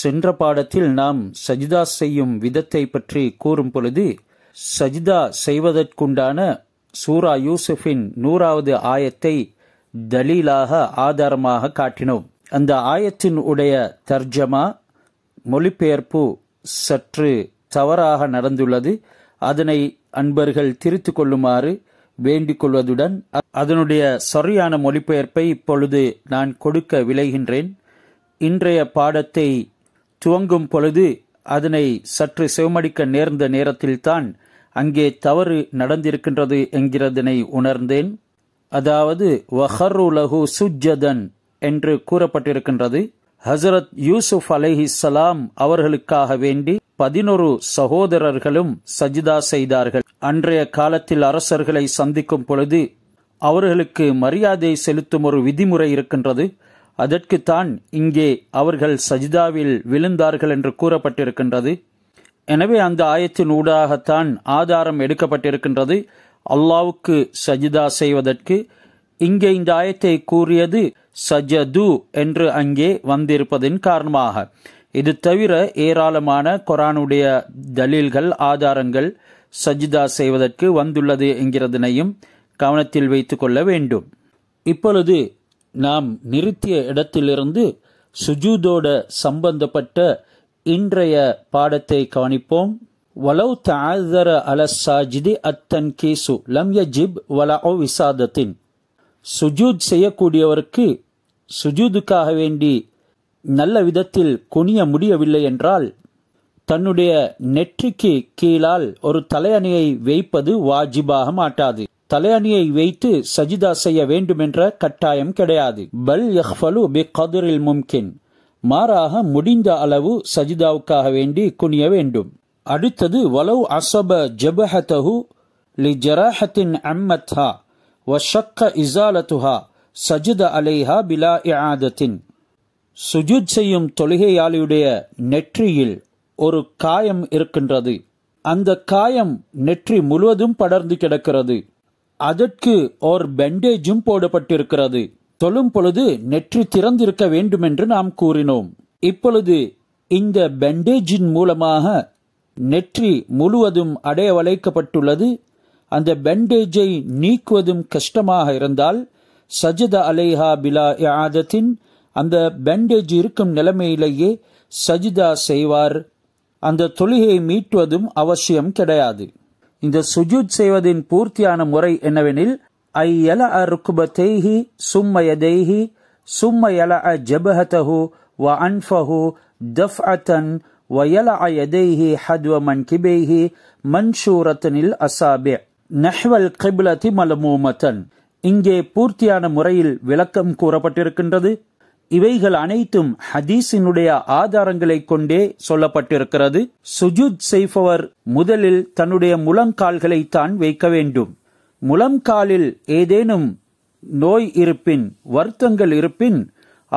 சென்ற பாடத்தில் நாம் சஜிதா செய்யும் விதத்தை பற்றி கூறும் பொழுது சஜிதா செய்வதற்குண்டான சூரா யூசுஃபின் நூறாவது ஆயத்தை தலீலாக ஆதாரமாக காட்டினோம் அந்த ஆயத்தின் உடைய தர்ஜமா மொழிபெயர்ப்பு சற்று தவறாக நடந்துள்ளது அதனை அன்பர்கள் திருத்து கொள்ளுமாறு வேண்டிக் கொள்வதுடன் அதனுடைய சரியான மொழிபெயர்ப்பை இப்பொழுது நான் கொடுக்க விளைகின்றேன் இன்றைய பாடத்தை துவங்கும் பொழுது அதனை சற்று செவமடிக்க நேர்ந்த நேரத்தில்தான் அங்கே தவறு நடந்திருக்கின்றது என்கிறதனை உணர்ந்தேன் அதாவது வஹரு லஹு சுஜதன் என்று கூறப்பட்டிருக்கின்றது ஹசரத் யூசுப் சலாம் அவர்களுக்காக வேண்டி பதினொரு சகோதரர்களும் சஜிதா செய்தார்கள் அன்றைய காலத்தில் அரசர்களை சந்திக்கும் பொழுது அவர்களுக்கு மரியாதை செலுத்தும் ஒரு விதிமுறை இருக்கின்றது அதற்குத்தான் இங்கே அவர்கள் சஜிதாவில் விழுந்தார்கள் என்று கூறப்பட்டிருக்கின்றது எனவே அந்த ஆயத்தின் ஊடாகத்தான் ஆதாரம் எடுக்கப்பட்டிருக்கின்றது அல்லாவுக்கு சஜிதா செய்வதற்கு இங்கே இந்த ஆயத்தை கூறியது சஜது என்று அங்கே வந்திருப்பதின் காரணமாக இது தவிர ஏராளமான கொரானுடைய தலீல்கள் ஆதாரங்கள் சஜிதா செய்வதற்கு வந்துள்ளது என்கிறதனையும் கவனத்தில் வைத்துக் கொள்ள வேண்டும் இப்பொழுது நாம் நிறுத்திய இடத்திலிருந்து சுஜூதோட சம்பந்தப்பட்ட இன்றைய பாடத்தை கவனிப்போம் வலவு தாதர அல சாஜிதி அத்தன் கேசு லம்ய ஜிப் வலஓ விசாதத்தின் சுஜூத் செய்யக்கூடியவருக்கு சுஜூதுக்காக வேண்டி நல்ல விதத்தில் குனிய முடியவில்லை என்றால் தன்னுடைய நெற்றிக்கு கீழால் ஒரு தலையணியை வைப்பது வாஜிபாக மாட்டாது தலையணியை வைத்து சஜிதா செய்ய வேண்டுமென்ற கட்டாயம் கிடையாது பல் யஹ்ஃபலு பி கதிரில் மும்கின் மாறாக முடிந்த அளவு சஜிதாவுக்காக வேண்டி குனிய வேண்டும் அடுத்தது வலவு அசப ஜபஹத்தஹு லி ஜராஹத்தின் அம்மத்ஹா வஷக்க இசாலத்துஹா சஜித அலைஹா பிலா இஆதத்தின் சுஜூத் செய்யும் தொழுகையாளியுடைய நெற்றியில் ஒரு காயம் இருக்கின்றது அந்த காயம் நெற்றி முழுவதும் படர்ந்து கிடக்கிறது அதற்கு ஓர் பெண்டேஜும் போடப்பட்டிருக்கிறது தொழும் பொழுது நெற்றி திறந்திருக்க வேண்டும் என்று நாம் கூறினோம் இப்பொழுது இந்த பெண்டேஜின் மூலமாக நெற்றி முழுவதும் அடைய வளைக்கப்பட்டுள்ளது அந்த பெண்டேஜை நீக்குவதும் கஷ்டமாக இருந்தால் சஜித அலைஹா பிலா யாதத்தின் அந்த பெண்டேஜ் இருக்கும் நிலைமையிலேயே சஜிதா செய்வார் அந்த தொழுகையை மீட்டுவதும் அவசியம் கிடையாது இந்த சுஜூத் செய்வதின் பூர்த்தியான முறை என்னவெனில் ஐ எல அ ருக்குபத்தேஹி சும்மயதேஹி சும்ம எல அ ஜபஹதஹு வ அன்ஃபஹு தஃப் அத்தன் வயல அயதேஹி ஹத்வ மன் கிபேஹி மன்ஷூரத்தனில் அசாபே நஹ்வல் கிபிலதி மலமூமத்தன் இங்கே பூர்த்தியான முறையில் விளக்கம் கூறப்பட்டிருக்கின்றது இவைகள் அனைத்தும் ஹதீஸினுடைய ஆதாரங்களை கொண்டே சொல்லப்பட்டிருக்கிறது சுஜூத் செய்பவர் முதலில் தன்னுடைய முழங்கால்களை தான் வைக்க வேண்டும் முழங்காலில் ஏதேனும் நோய் இருப்பின் வருத்தங்கள் இருப்பின்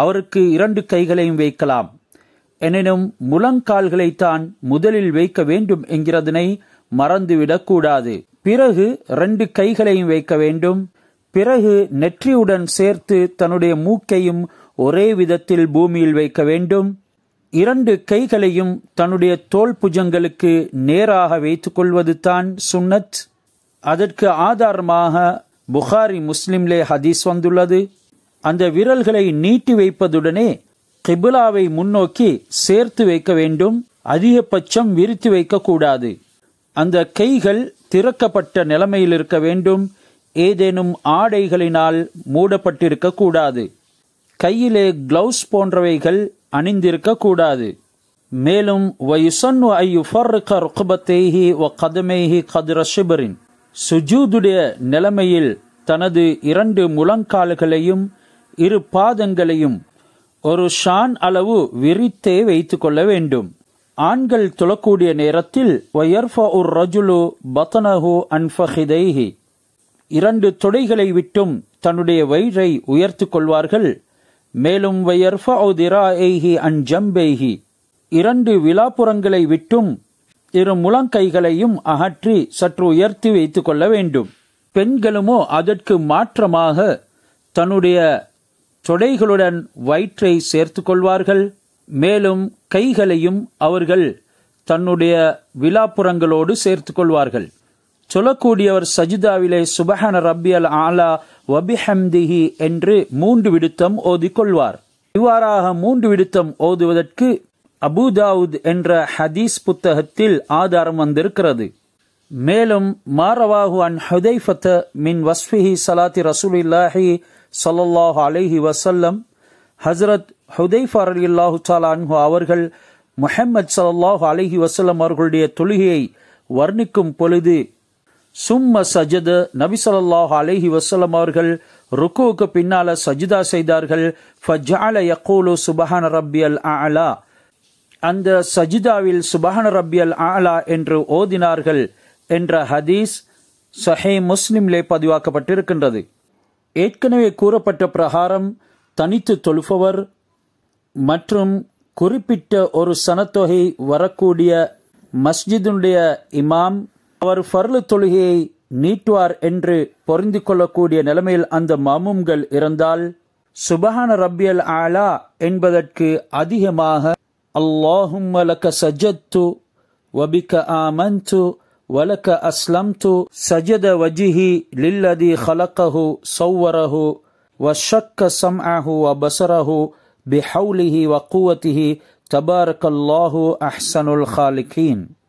அவருக்கு இரண்டு கைகளையும் வைக்கலாம் எனினும் முழங்கால்களை தான் முதலில் வைக்க வேண்டும் என்கிறதனை மறந்துவிடக்கூடாது பிறகு ரெண்டு கைகளையும் வைக்க வேண்டும் பிறகு நெற்றியுடன் சேர்த்து தன்னுடைய மூக்கையும் ஒரே விதத்தில் பூமியில் வைக்க வேண்டும் இரண்டு கைகளையும் தன்னுடைய தோல் புஜங்களுக்கு நேராக வைத்துக் கொள்வது தான் சுன்னத் அதற்கு ஆதாரமாக புகாரி முஸ்லிம்லே ஹதீஸ் வந்துள்ளது அந்த விரல்களை நீட்டி வைப்பதுடனே கிபிலாவை முன்னோக்கி சேர்த்து வைக்க வேண்டும் அதிகபட்சம் விரித்து வைக்கக்கூடாது அந்த கைகள் திறக்கப்பட்ட நிலைமையில் இருக்க வேண்டும் ஏதேனும் ஆடைகளினால் மூடப்பட்டிருக்க கூடாது கையிலே கிளவுஸ் போன்றவைகள் அணிந்திருக்க கூடாது மேலும் கதமேஹி சுஜூதுடைய நிலைமையில் தனது இரண்டு முழங்கால்களையும் இரு பாதங்களையும் ஒரு ஷான் அளவு விரித்தே வைத்து கொள்ள வேண்டும் ஆண்கள் துளக்கூடிய நேரத்தில் வயர்ஃப உர் ரஜுலு பத்தனஹு அன்ஃபஹிதைஹி இரண்டு தொடைகளை விட்டும் தன்னுடைய வயிறை உயர்த்து கொள்வார்கள் மேலும் அன் இரண்டு விழாப்புறங்களை விட்டும் இரு முழங்கைகளையும் அகற்றி சற்று உயர்த்தி வைத்துக் கொள்ள வேண்டும் பெண்களுமோ அதற்கு மாற்றமாக தன்னுடைய தொடைகளுடன் வயிற்றை சேர்த்து கொள்வார்கள் மேலும் கைகளையும் அவர்கள் தன்னுடைய விழாப்புறங்களோடு சேர்த்து கொள்வார்கள் சொல்லக்கூடியவர் சஜிதாவிலே சுபஹன அல் ஆலா வபிஹம்திஹி என்று மூன்று விடுத்தம் ஓதிக்கொள்வார் இவ்வாறாக மூன்று விடுத்தம் ஓதுவதற்கு அபுதாவுத் என்ற ஹதீஸ் புத்தகத்தில் ஆதாரம் வந்திருக்கிறது மேலும் மாரவாகு அன் ஹுதைஃபத் மின் வஸ்ஃபிஹி சலாத்தி ரசூலில்லாஹி சல்லாஹு அலைஹி வசல்லம் ஹசரத் ஹுதைஃபார் அல்லாஹு சாலான்ஹு அவர்கள் முஹம்மது சல்லாஹு அலஹி வசல்லம் அவர்களுடைய தொழுகையை வர்ணிக்கும் பொழுது சும்ம சஜது நபி சொல்லாஹ் அலஹி வசலம் அவர்கள் ருக்குவுக்கு பின்னால சஜிதா செய்தார்கள் ஃபஜால யக்கூலு சுபஹான ரப்பி அல் ஆலா அந்த சஜிதாவில் சுபஹான ரபியல் அல் ஆலா என்று ஓதினார்கள் என்ற ஹதீஸ் சஹே முஸ்லிம்லே பதிவாக்கப்பட்டிருக்கின்றது ஏற்கனவே கூறப்பட்ட பிரகாரம் தனித்து தொழுபவர் மற்றும் குறிப்பிட்ட ஒரு சனத்தொகை வரக்கூடிய மஸ்ஜிதுடைய இமாம் அவர் ஃபர்லு தொழுகையை நீட்டுவார் என்று பொருந்து கொள்ளக்கூடிய நிலைமையில் அந்த மாமும்கள் இருந்தால் சுபஹான ரப்பியல் ஆலா என்பதற்கு அதிகமாக அல்லாஹும் வலக்க சஜத்து வபிக்க ஆமந்து வலக்க அஸ்லம்து சஜத வஜிஹி லில்லதி ஹலக்கஹு சௌவரஹு வஷக்க وشك سمعه وبصره بحوله وقوته தபாரக் அல்லாஹு அஹ்சனுல் الخالقين